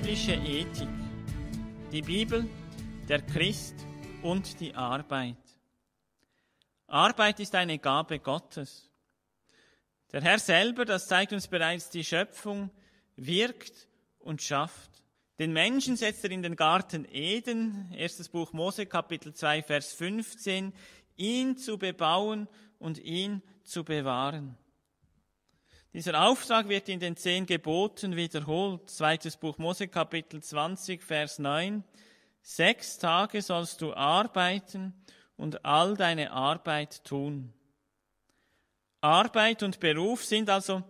biblische Ethik, die Bibel, der Christ und die Arbeit. Arbeit ist eine Gabe Gottes. Der Herr selber, das zeigt uns bereits die Schöpfung, wirkt und schafft. Den Menschen setzt er in den Garten Eden, erstes Buch Mose, Kapitel 2, Vers 15, ihn zu bebauen und ihn zu bewahren. Dieser Auftrag wird in den zehn Geboten wiederholt. Zweites Buch Mose Kapitel 20, Vers 9. Sechs Tage sollst du arbeiten und all deine Arbeit tun. Arbeit und Beruf sind also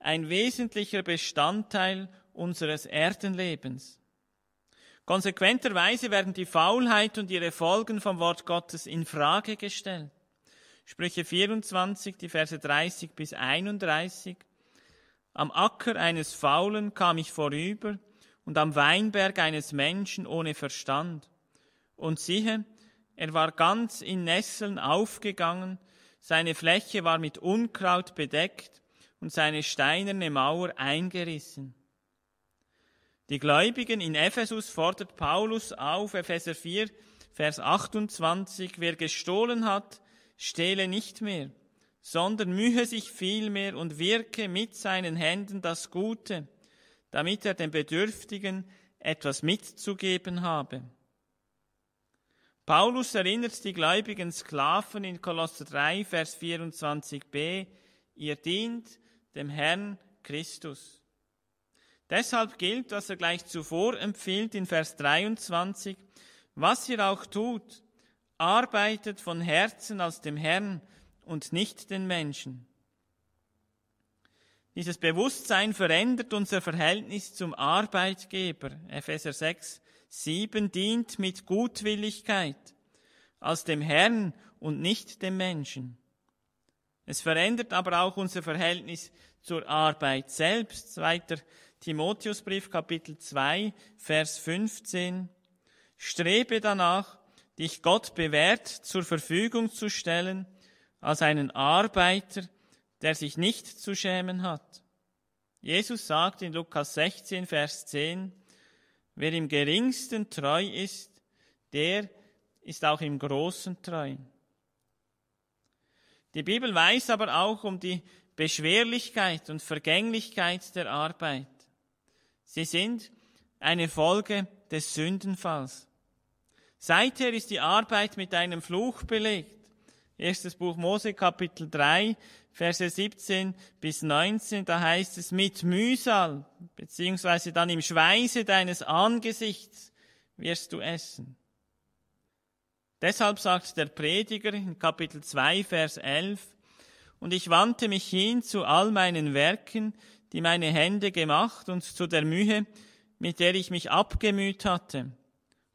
ein wesentlicher Bestandteil unseres Erdenlebens. Konsequenterweise werden die Faulheit und ihre Folgen vom Wort Gottes in Frage gestellt. Sprüche 24, die Verse 30 bis 31. Am Acker eines Faulen kam ich vorüber und am Weinberg eines Menschen ohne Verstand. Und siehe, er war ganz in Nesseln aufgegangen, seine Fläche war mit Unkraut bedeckt und seine steinerne Mauer eingerissen. Die Gläubigen in Ephesus fordert Paulus auf, Epheser 4, Vers 28, wer gestohlen hat, stehle nicht mehr, sondern mühe sich vielmehr und wirke mit seinen Händen das Gute, damit er den Bedürftigen etwas mitzugeben habe. Paulus erinnert die gläubigen Sklaven in Kolosser 3, Vers 24b, ihr dient dem Herrn Christus. Deshalb gilt, was er gleich zuvor empfiehlt in Vers 23, was ihr auch tut, arbeitet von Herzen als dem Herrn und nicht den Menschen. Dieses Bewusstsein verändert unser Verhältnis zum Arbeitgeber. Epheser 6, 7 dient mit Gutwilligkeit als dem Herrn und nicht dem Menschen. Es verändert aber auch unser Verhältnis zur Arbeit selbst. 2. Timotheusbrief Kapitel 2, Vers 15. Strebe danach, dich Gott bewährt zur Verfügung zu stellen als einen Arbeiter, der sich nicht zu schämen hat. Jesus sagt in Lukas 16, Vers 10, wer im geringsten treu ist, der ist auch im großen treu. Die Bibel weiß aber auch um die Beschwerlichkeit und Vergänglichkeit der Arbeit. Sie sind eine Folge des Sündenfalls. Seither ist die Arbeit mit einem Fluch belegt. Erstes Buch Mose, Kapitel 3, Verse 17 bis 19, da heißt es mit Mühsal, beziehungsweise dann im Schweiße deines Angesichts wirst du essen. Deshalb sagt der Prediger in Kapitel 2, Vers 11, und ich wandte mich hin zu all meinen Werken, die meine Hände gemacht und zu der Mühe, mit der ich mich abgemüht hatte.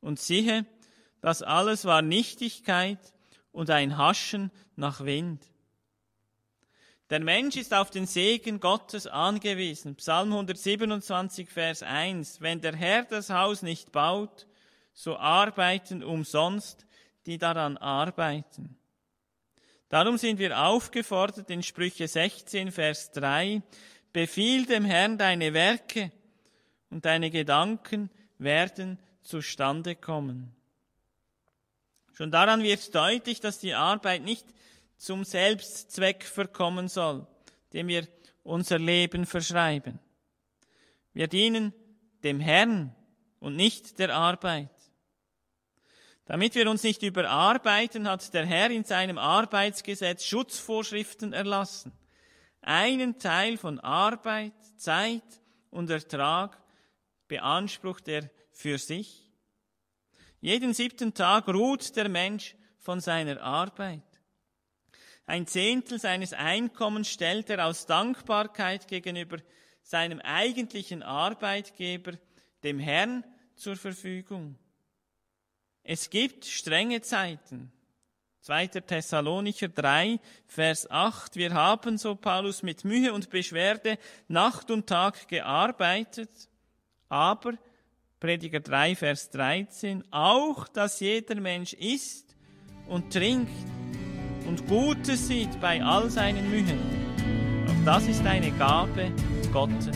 Und siehe, das alles war Nichtigkeit und ein Haschen nach Wind. Der Mensch ist auf den Segen Gottes angewiesen. Psalm 127, Vers 1. Wenn der Herr das Haus nicht baut, so arbeiten umsonst die daran arbeiten. Darum sind wir aufgefordert in Sprüche 16, Vers 3, befiehl dem Herrn deine Werke und deine Gedanken werden zustande kommen. Schon daran wird deutlich, dass die Arbeit nicht zum Selbstzweck verkommen soll, dem wir unser Leben verschreiben. Wir dienen dem Herrn und nicht der Arbeit. Damit wir uns nicht überarbeiten, hat der Herr in seinem Arbeitsgesetz Schutzvorschriften erlassen. Einen Teil von Arbeit, Zeit und Ertrag beansprucht er für sich jeden siebten Tag ruht der Mensch von seiner Arbeit. Ein Zehntel seines Einkommens stellt er aus Dankbarkeit gegenüber seinem eigentlichen Arbeitgeber, dem Herrn, zur Verfügung. Es gibt strenge Zeiten. 2. Thessalonicher 3, Vers 8. Wir haben, so Paulus, mit Mühe und Beschwerde Nacht und Tag gearbeitet, aber Prediger 3, Vers 13, auch dass jeder Mensch isst und trinkt und Gutes sieht bei all seinen Mühen. Auch das ist eine Gabe Gottes.